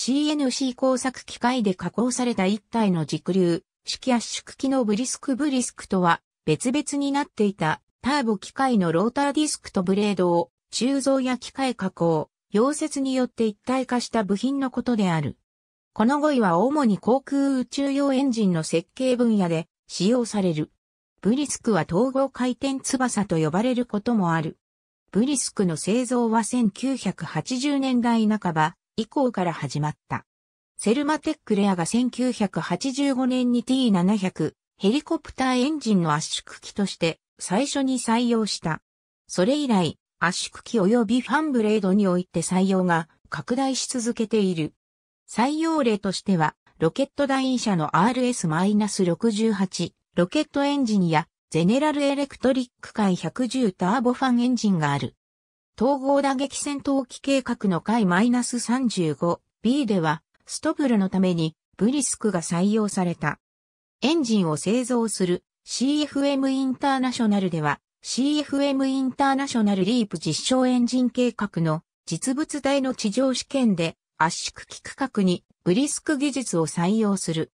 CNC 工作機械で加工された一体の軸流、式圧縮機のブリスクブリスクとは別々になっていたターボ機械のローターディスクとブレードを鋳造や機械加工、溶接によって一体化した部品のことである。この語彙は主に航空宇宙用エンジンの設計分野で使用される。ブリスクは統合回転翼と呼ばれることもある。ブリスクの製造は1980年代半ば、以降から始まった。セルマテックレアが1985年に T700 ヘリコプターエンジンの圧縮機として最初に採用した。それ以来、圧縮機及びファンブレードにおいて採用が拡大し続けている。採用例としては、ロケット団員車の RS-68 ロケットエンジンやゼネラルエレクトリック界110ターボファンエンジンがある。統合打撃戦闘機計画の回 -35B では、ストブルのためにブリスクが採用された。エンジンを製造する CFM インターナショナルでは、CFM インターナショナルリープ実証エンジン計画の実物大の地上試験で圧縮機区画にブリスク技術を採用する。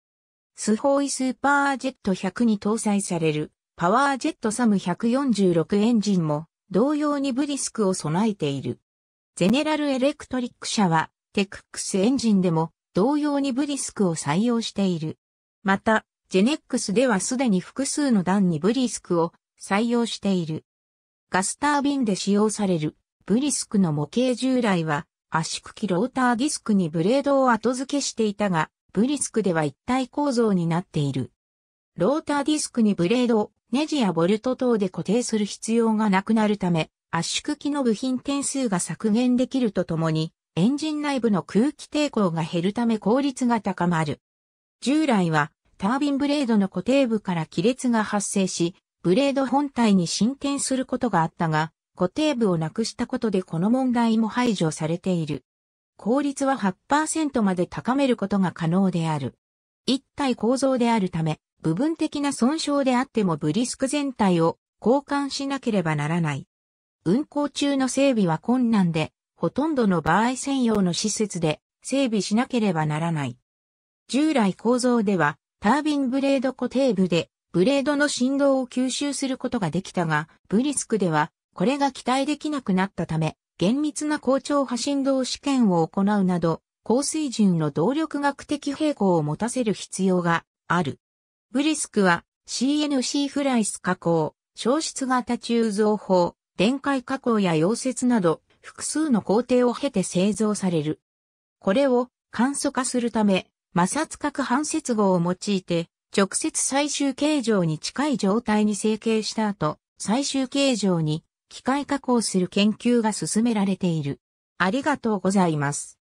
スホーイスーパージェット100に搭載されるパワージェットサム146エンジンも同様にブリスクを備えている。ゼネラルエレクトリック社は、テクックスエンジンでも同様にブリスクを採用している。また、ジェネックスではすでに複数の段にブリスクを採用している。ガスタービンで使用されるブリスクの模型従来は圧縮機ローターディスクにブレードを後付けしていたが、ブリスクでは一体構造になっている。ローターディスクにブレードをネジやボルト等で固定する必要がなくなるため、圧縮機の部品点数が削減できるとともに、エンジン内部の空気抵抗が減るため効率が高まる。従来は、タービンブレードの固定部から亀裂が発生し、ブレード本体に進展することがあったが、固定部をなくしたことでこの問題も排除されている。効率は8%まで高めることが可能である。一体構造であるため、部分的な損傷であってもブリスク全体を交換しなければならない。運行中の整備は困難で、ほとんどの場合専用の施設で整備しなければならない。従来構造では、タービンブレード固定部で、ブレードの振動を吸収することができたが、ブリスクでは、これが期待できなくなったため、厳密な高調波振動試験を行うなど、高水準の動力学的平衡を持たせる必要がある。ブリスクは CNC フライス加工、消失型鋳造法、電解加工や溶接など複数の工程を経て製造される。これを簡素化するため、摩擦角反接合を用いて、直接最終形状に近い状態に成形した後、最終形状に機械加工する研究が進められている。ありがとうございます。